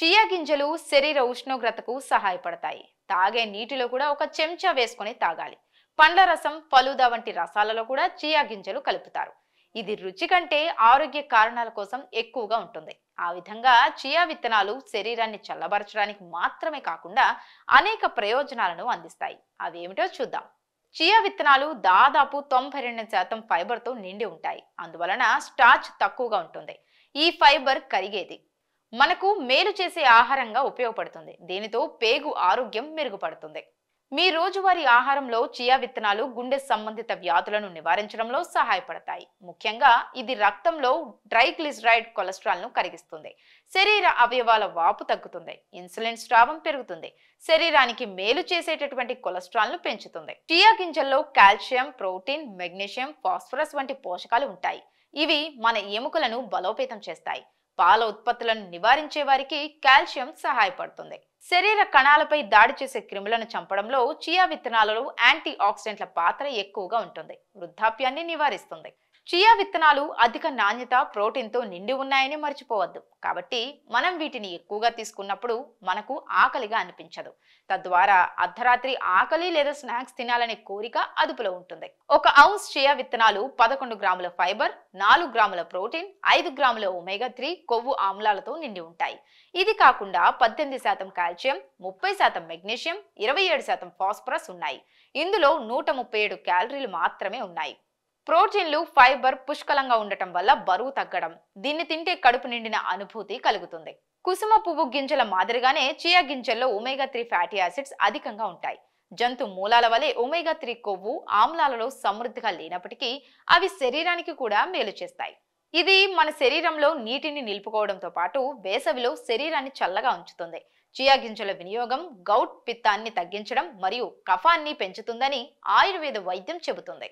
chia గింజలు శరీర ఉష్ణోగ్రతకు సహాయపడతాయి తాగే నీటిలో కూడా ఒక చెంచా వేసుకొని తాగాలి పండ్ల రసం పలుదా వంటి రసాలలో కూడా చియా గింజలు కలుపుతారు ఇది రుచి కంటే ఆరోగ్య కారణాల కోసం ఎక్కువగా ఉంటుంది ఆ విధంగా చియా విత్తనాలు శరీరాన్ని చల్లబరచడానికి మాత్రమే కాకుండా అనేక ప్రయోజనాలను అందిస్తాయి అవేమిటో చూద్దాం చియా విత్తనాలు దాదాపు తొంభై రెండు శాతం ఫైబర్తో నిండి ఉంటాయి అందువలన స్టార్చ్ తక్కువగా ఉంటుంది ఈ ఫైబర్ కరిగేది మనకు మేలు చేసే ఆహారంగా ఉపయోగపడుతుంది దీనితో పేగు ఆరోగ్యం మెరుగుపడుతుంది మీ రోజువారీ ఆహారంలో చియా విత్తనాలు గుండె సంబంధిత వ్యాధులను నివారించడంలో సహాయపడతాయి ముఖ్యంగా ఇది రక్తంలో కొలెస్ట్రాల్ కొలెస్ట్రాల్ను కరిగిస్తుంది శరీర అవయవాల వాపు తగ్గుతుంది ఇన్సులిన్ స్రావం పెరుగుతుంది శరీరానికి మేలు చేసేటటువంటి కొలెస్ట్రాల్ను పెంచుతుంది చియా గింజల్లో కాల్షియం ప్రోటీన్ మెగ్నీషియం ఫాస్ఫరస్ వంటి పోషకాలు ఉంటాయి ఇవి మన ఎముకలను బలోపేతం చేస్తాయి పాల ఉత్పత్తులను నివారించే వారికి కాల్షియం సహాయపడుతుంది శరీర కణాలపై దాడి చేసే క్రిములను చంపడంలో చియా విత్తనాలలో యాంటీ ఆక్సిడెంట్ల పాత్ర ఎక్కువగా ఉంటుంది వృద్ధాప్యాన్ని నివారిస్తుంది చియా విత్తనాలు అధిక నాణ్యత ప్రోటీన్తో నిండి ఉన్నాయని మర్చిపోవద్దు కాబట్టి మనం వీటిని ఎక్కువగా తీసుకున్నప్పుడు మనకు ఆకలిగా అనిపించదు తద్వారా అర్ధరాత్రి ఆకలి లేదా స్నాక్స్ తినాలనే కోరిక అదుపులో ఉంటుంది ఒక ఔన్స్ చియా విత్తనాలు పదకొండు గ్రాముల ఫైబర్ నాలుగు గ్రాముల ప్రోటీన్ ఐదు గ్రాముల ఒమేగా త్రీ కొవ్వు ఆమ్లాలతో నిండి ఉంటాయి ఇది కాకుండా పద్దెనిమిది శాతం కాల్షియం ముప్పై శాతం మెగ్నీషియం ఇరవై ఏడు శాతం ఫాస్ఫరస్ ఉన్నాయి ఇందులో నూట ముప్పై ఏడు క్యాలరీలు మాత్రమే ఉన్నాయి ప్రోటీన్లు ఫైబర్ పుష్కలంగా ఉండటం వల్ల బరువు తగ్గడం దీన్ని తింటే కడుపు నిండిన అనుభూతి కలుగుతుంది కుసుమ పువ్వు గింజల మాదిరిగానే చియా గింజల్లో ఒమేగా త్రీ ఫ్యాటీ యాసిడ్స్ అధికంగా ఉంటాయి జంతు మూలాల వలె ఒమేగా త్రీ కొవ్వు ఆమ్లాలలో సమృద్ధిగా లేనప్పటికీ అవి శరీరానికి కూడా మేలు చేస్తాయి ఇది మన శరీరంలో నీటిని నిలుపుకోవడంతో పాటు వేసవిలో శరీరాన్ని చల్లగా ఉంచుతుంది చియా గింజల వినియోగం గౌట్ పిత్తాన్ని తగ్గించడం మరియు కఫాన్ని పెంచుతుందని ఆయుర్వేద వైద్యం చెబుతుంది